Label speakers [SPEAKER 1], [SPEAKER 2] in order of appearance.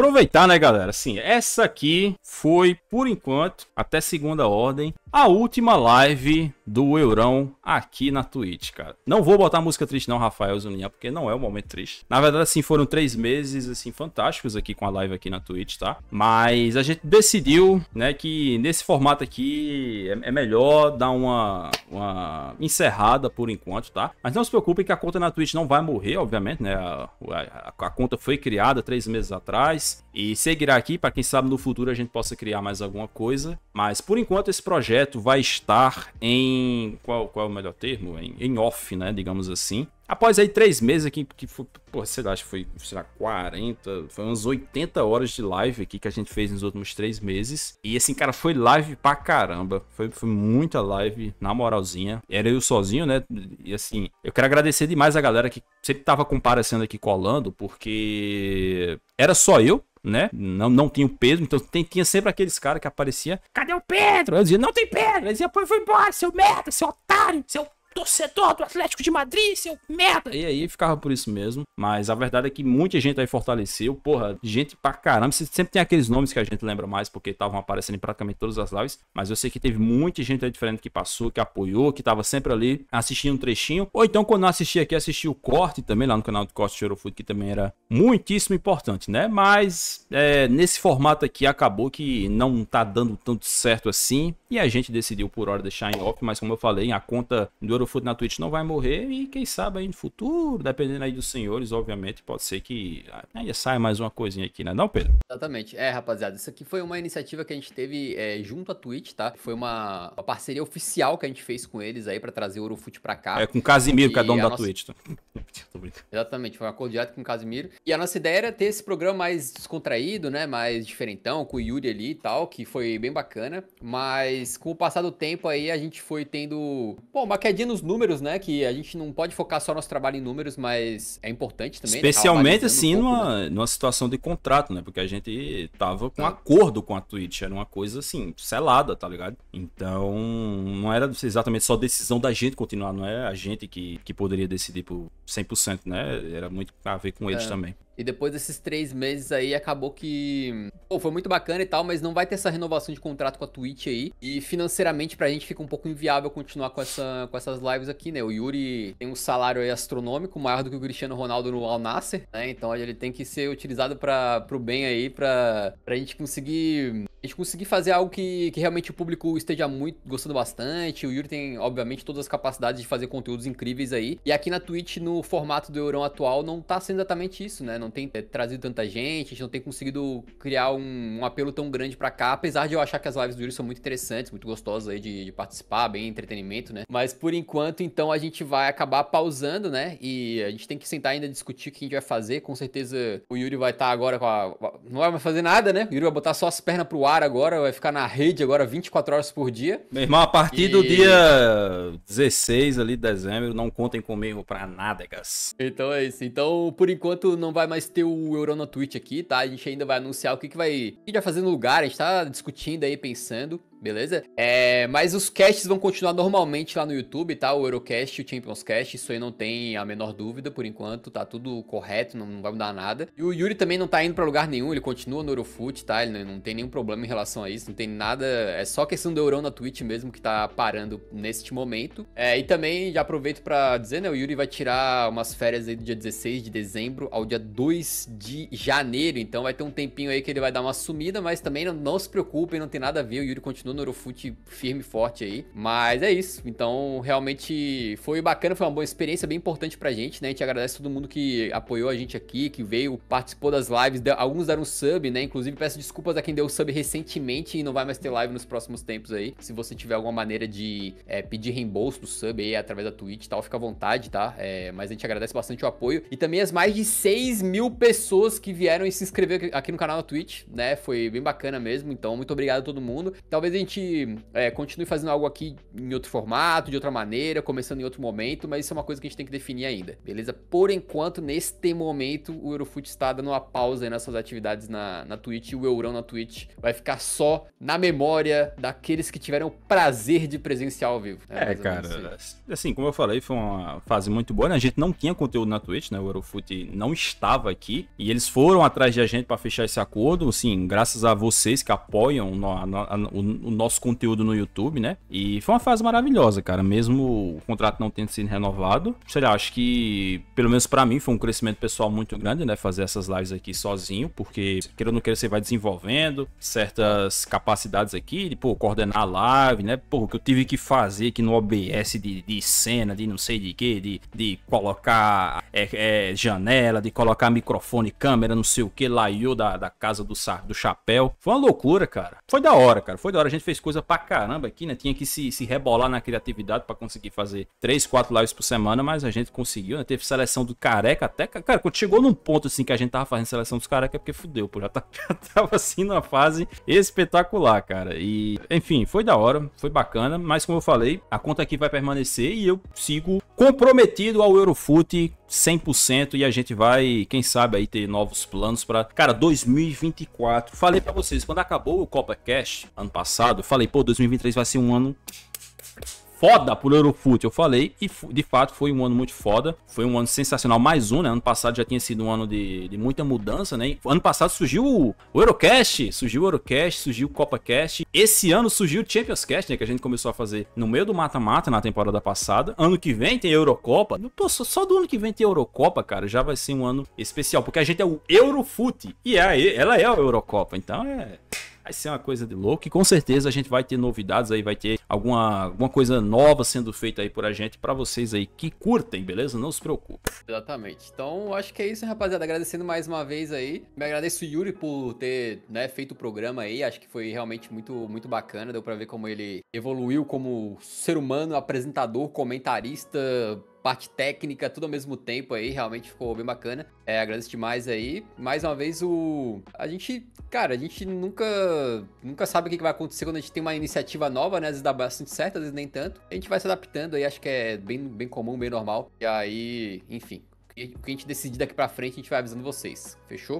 [SPEAKER 1] aproveitar, né, galera? Assim, essa aqui foi, por enquanto, até segunda ordem, a última live do Eurão aqui na Twitch, cara. Não vou botar música triste não, Rafael Zuninha, porque não é um momento triste. Na verdade, assim, foram três meses, assim, fantásticos aqui com a live aqui na Twitch, tá? Mas a gente decidiu, né, que nesse formato aqui é, é melhor dar uma, uma encerrada por enquanto, tá? Mas não se preocupem que a conta na Twitch não vai morrer, obviamente, né? A, a, a conta foi criada três meses atrás e seguirá aqui para quem sabe no futuro a gente possa criar mais alguma coisa. Mas por enquanto esse projeto projeto vai estar em. Qual, qual é o melhor termo? Em, em off, né? Digamos assim. Após aí três meses aqui, que foi, porra, sei lá, acho que foi, sei lá, 40, foi umas 80 horas de live aqui que a gente fez nos últimos três meses. E assim, cara, foi live pra caramba. Foi, foi muita live, na moralzinha. Era eu sozinho, né? E assim, eu quero agradecer demais a galera que sempre tava comparecendo aqui colando, porque era só eu né? Não, não tinha o Pedro, então tem, tinha sempre aqueles caras que aparecia, cadê o Pedro? Eu dizia, não tem Pedro. ele dizia pô, foi embora, seu merda, seu otário, seu torcedor do Atlético de Madrid, seu merda. E aí ficava por isso mesmo. Mas a verdade é que muita gente aí fortaleceu. Porra, gente pra caramba. Sempre tem aqueles nomes que a gente lembra mais, porque estavam aparecendo em praticamente todas as lives. Mas eu sei que teve muita gente aí diferente que passou, que apoiou, que tava sempre ali assistindo um trechinho. Ou então, quando eu assisti aqui, assisti o corte também lá no canal do Corte Chorofood, que também era muitíssimo importante, né? Mas é, nesse formato aqui acabou que não tá dando tanto certo assim. E a gente decidiu por hora deixar em off, mas como eu falei, a conta do Eurofood na Twitch não vai morrer e quem sabe aí no futuro, dependendo aí dos senhores, obviamente, pode ser que ah, aí saia mais uma coisinha aqui, né não, Pedro?
[SPEAKER 2] Exatamente. É, rapaziada, isso aqui foi uma iniciativa que a gente teve é, junto à Twitch, tá? Foi uma, uma, parceria oficial que a gente fez com eles aí para trazer o Eurofoot pra cá. É, com o Casimiro, que é dono da nossa... Twitch. Tá? Exatamente, foi um acordo direto com o Casimiro. E a nossa ideia era ter esse programa mais descontraído, né? Mais diferentão, com o Yuri ali e tal, que foi bem bacana. Mas com o passar do tempo aí, a gente foi tendo, pô, uma quedinha nos números, né? Que a gente não pode focar só nosso trabalho em números, mas é importante também. Né, tá Especialmente, assim, um
[SPEAKER 1] pouco, numa, né? numa situação de contrato, né? Porque a gente tava com tá. acordo com a Twitch, era uma coisa, assim, selada, tá ligado? Então, não era exatamente só decisão da gente continuar, não é a gente que, que poderia decidir por 100%, né? Era muito a ver com eles é. também.
[SPEAKER 2] E depois desses três meses aí, acabou que. Pô, foi muito bacana e tal, mas não vai ter essa renovação de contrato com a Twitch aí. E financeiramente, pra gente fica um pouco inviável continuar com, essa, com essas lives aqui, né? O Yuri tem um salário aí astronômico, maior do que o Cristiano Ronaldo no Al Nasser, né? Então ele tem que ser utilizado para pro bem aí, pra, pra gente conseguir a gente conseguir fazer algo que, que realmente o público esteja muito gostando bastante. O Yuri tem, obviamente, todas as capacidades de fazer conteúdos incríveis aí. E aqui na Twitch, no formato do Eurão atual, não tá sendo exatamente isso, né? Não tem é, trazido tanta gente, a gente não tem conseguido criar um, um, apelo tão grande pra cá. Apesar de eu achar que as lives do Yuri são muito interessantes, muito gostosas aí de, de participar, bem entretenimento, né? Mas por enquanto, então, a gente vai acabar pausando, né? E a gente tem que sentar ainda discutir o que a gente vai fazer. Com certeza o Yuri vai estar tá agora com a. Não vai fazer nada, né? O Yuri vai botar só as pernas pro ar ar agora, vai ficar na rede agora 24 horas por dia. Meu
[SPEAKER 1] irmão, a partir e... do dia 16 ali de dezembro, não contem comigo pra
[SPEAKER 2] nada, gas. Então é isso. Então, por enquanto, não vai mais ter o Eurona Twitch aqui, tá? A gente ainda vai anunciar o que, que vai. O que a gente vai tá fazer no lugar, a gente tá discutindo aí, pensando beleza? É, mas os casts vão continuar normalmente lá no YouTube, tá? O Eurocast, o Champions Cast, isso aí não tem a menor dúvida por enquanto, tá tudo correto, não, não vai mudar nada. E o Yuri também não tá indo para lugar nenhum, ele continua no Eurofoot, tá? Ele não, não, tem nenhum problema em relação a isso, não tem nada, é só questão do Eurão na Twitch mesmo que tá parando neste momento. É, e também já aproveito para dizer, né, o Yuri vai tirar umas férias aí do dia 16 de dezembro ao dia 2 de janeiro, então vai ter um tempinho aí que ele vai dar uma sumida, mas também não, não se preocupem, não tem nada a ver, o Yuri continua no Norofute firme e forte aí. Mas é isso. Então, realmente foi bacana, foi uma boa experiência, bem importante pra gente, né? A gente agradece todo mundo que apoiou a gente aqui, que veio, participou das lives. Alguns deram sub, né? Inclusive, peço desculpas a quem deu sub recentemente e não vai mais ter live nos próximos tempos aí. Se você tiver alguma maneira de é, pedir reembolso do sub aí através da Twitch e tal, fica à vontade, tá? É, mas a gente agradece bastante o apoio. E também as mais de 6 mil pessoas que vieram e se inscreveram aqui no canal da Twitch, né? Foi bem bacana mesmo. Então, muito obrigado a todo mundo. Talvez a gente é, continue fazendo algo aqui em outro formato, de outra maneira, começando em outro momento, mas isso é uma coisa que a gente tem que definir ainda, beleza? Por enquanto, neste momento, o Eurofoot está dando uma pausa aí nessas atividades na, na Twitch e o Eurão na Twitch vai ficar só na memória daqueles que tiveram o prazer de presenciar ao vivo. É, é cara,
[SPEAKER 1] assim, como eu falei, foi uma fase muito boa, né? A gente não tinha conteúdo na Twitch, né? O Eurofoot não estava aqui e eles foram atrás de a gente para fechar esse acordo, assim, graças a vocês que apoiam o, o, o nosso conteúdo no YouTube, né? E foi uma fase maravilhosa, cara. Mesmo o contrato não tendo sido renovado, sei lá, acho que pelo menos para mim foi um crescimento pessoal muito grande, né? Fazer essas lives aqui sozinho, porque querendo ou não querendo você vai desenvolvendo certas capacidades aqui, de, pô, coordenar a live, né? Pô, que eu tive que fazer aqui no OBS de, de cena, de não sei de quê, de, de colocar é, é, janela, de colocar microfone, câmera, não sei o que, laiô da, da casa do, do chapéu. Foi uma loucura, cara. Foi da hora, cara. Foi da hora. A gente gente fez coisa pra caramba aqui, né? Tinha que se, se rebolar na criatividade para conseguir fazer 3, 4 lives por semana, mas a gente conseguiu, né? Teve seleção do careca até. Cara, quando chegou num ponto assim que a gente tava fazendo seleção dos careca é porque fudeu, pô. Já, tá, já tava assim numa fase espetacular, cara. E, enfim, foi da hora, foi bacana, mas como eu falei, a conta aqui vai permanecer e eu sigo comprometido ao Eurofute 100% e a gente vai, quem sabe aí ter novos planos para, cara, 2024. Falei para vocês, quando acabou o Copa Cash ano passado, falei, pô, 2023 vai ser um ano foda pro Eurofute, eu falei, e de fato foi um ano muito foda, foi um ano sensacional, mais um, né? Ano passado já tinha sido um ano de, de muita mudança, né? Ano passado surgiu o, o Eurocast, surgiu o Eurocast, surgiu o CopaCast, esse ano surgiu o Champions Cast, né? Que a gente começou a fazer no meio do mata-mata na temporada passada. Ano que vem tem Eurocopa, Pô, só, só do ano que vem tem Eurocopa, cara, já vai ser um ano especial, porque a gente é o Eurofute e é, ela é a Eurocopa, então é, Vai ser uma coisa de louco e com certeza a gente vai ter novidades aí, vai ter alguma, alguma coisa nova sendo feita aí por a gente para vocês aí que curtem, beleza? Não se preocupe.
[SPEAKER 2] Exatamente. Então, acho que é isso, rapaziada. Agradecendo mais uma vez aí. Me agradeço Yuri por ter, né, feito o programa aí. Acho que foi realmente muito muito bacana, deu para ver como ele evoluiu como ser humano, apresentador, comentarista, parte técnica, tudo ao mesmo tempo aí, realmente ficou bem bacana. É, agradeço demais aí. Mais uma vez, o. A gente, cara, a gente nunca nunca sabe o que vai acontecer quando a gente tem uma iniciativa nova, né? Às vezes dá bastante certo, às vezes nem tanto. A gente vai se adaptando aí, acho que é bem, bem comum, bem normal. E aí, enfim. O que a gente decidir daqui pra frente, a gente vai avisando vocês. Fechou?